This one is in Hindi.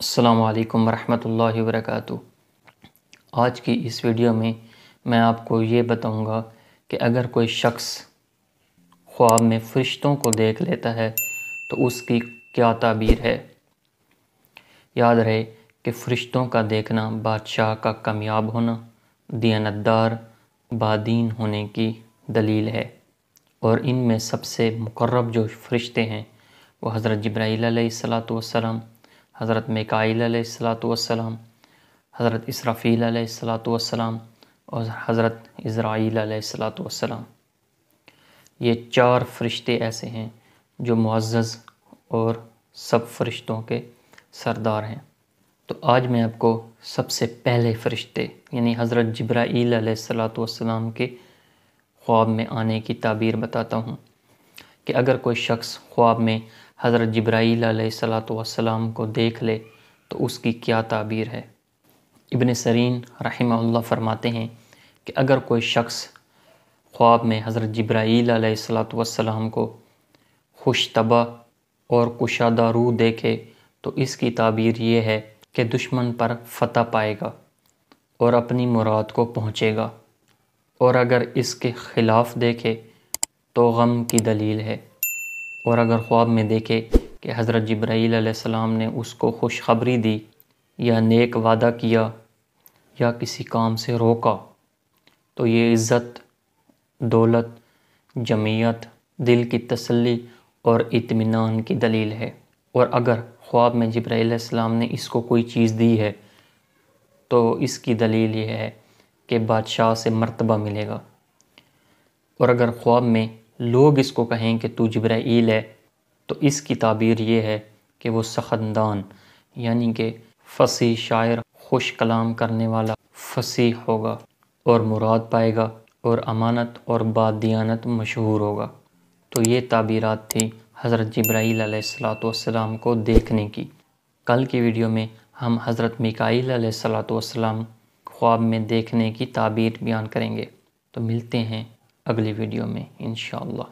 अल्लाम वरहमल वर्क आज की इस वीडियो में मैं आपको ये बताऊंगा कि अगर कोई शख्स ख्वाब में फरिश्तों को देख लेता है तो उसकी क्या ताबीर है याद रहे कि फरिश्तों का देखना बादशाह का कामयाब होना दियानतदार बादीन होने की दलील है और इन में सबसे मुकरब जो फरिश्ते हैं वह हज़रत जब्राईल सलात वसलम हज़रत मकाईलसलाम हज़रत इसराफ़ीलसलाम और हज़रत इसराईलसलाम ये चार फरिश्ते ऐसे हैं जो मुआज़ और सब फरिश्तों के सरदार हैं तो आज मैं आपको सबसे पहले फ़रिश्ते यानी हज़रत जब्राईलसलाम के ख्वाब में आने की ताबीर बताता हूँ कि अगर कोई शख्स ख्वाब में हज़रत जब्राईल सलाम को देख ले तो उसकी क्या ताबीर है इबन सरीन रही फरमाते हैं कि अगर कोई शख्स ख्वाब में हज़रत जब्राईल सलाम को खुशतबा और कुशादा रू देखे तो इसकी ताबीर ये है कि दुश्मन पर फतह पाएगा और अपनी मुराद को पहुँचेगा और अगर इसके ख़िलाफ़ देखे तो गम की दलील है और अगर ख्वाब में देखे कि हज़रत जब्राईल सलाम ने उसको खुशखबरी दी या नेक वादा किया या किसी काम से रोका तो ये इज़्ज़त दौलत जमीयत दिल की तसल्ली और इत्मीनान की दलील है और अगर ख्वाब में जब्राईसम ने इसको कोई चीज़ दी है तो इसकी दलील यह है कि बादशाह से मर्तबा मिलेगा और अगर ख्वाब में लोग इसको कहें कि तू जब्राइल है तो इसकी ताबीर ये है कि वो सखनदान यानी कि फसी शायर खुश कलाम करने वाला फसी होगा और मुराद पाएगा और अमानत और बादियानत मशहूर होगा तो ये ताबीरत थी हज़रत जब्राईल सलातम को देखने की कल की वीडियो में हम हज़रत मिकाईल सलाम ख्वाब में देखने की ताबीर बयान करेंगे तो मिलते हैं अगली वीडियो में इन